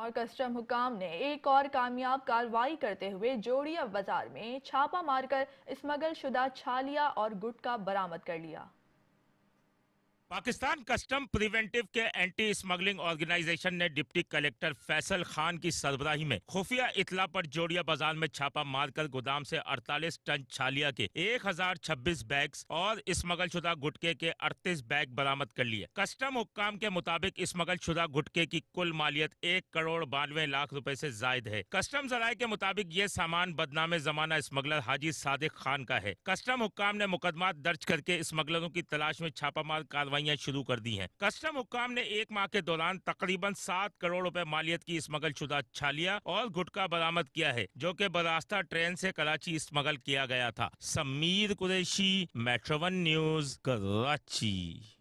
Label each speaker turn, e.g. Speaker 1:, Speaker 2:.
Speaker 1: और कस्टम हुकाम ने एक और कामयाब कार्रवाई करते हुए जोड़िया बाजार में छापा मारकर स्मगल शुदा छालिया और गुटखा बरामद कर लिया
Speaker 2: पाकिस्तान कस्टम प्रिवेंटिव के एंटी स्मगलिंग ऑर्गेनाइजेशन ने डिप्टी कलेक्टर फैसल खान की सरबराही में खुफिया इतला पर जोड़िया बाजार में छापा मारकर गोदाम से 48 टन छालिया के 1026 बैग्स और स्मगल शुदा गुटके के 38 बैग बरामद कर लिए कस्टम हुक्काम के मुताबिक स्मगल शुदा गुटके की कुल मालियत एक करोड़ बानवे लाख रूपए ऐसी जायद है कस्टम जराये के मुताबिक ये सामान बदनामे जमाना स्मगलर हाजी सादिक खान का है कस्टम हुक्काम ने मुकदमा दर्ज करके स्मगलरों की तलाश में छापामार कार्रवाई कार्रवाइयां शुरू कर दी हैं कस्टम हुकाम ने एक माह के दौरान तकरीबन सात करोड़ रुपए मालियत की स्मगल शुदा छालिया और गुटखा बरामद किया है जो कि बरास्ता ट्रेन से कराची स्मगल किया गया था समीर कुरैशी मेट्रोवन न्यूज कराची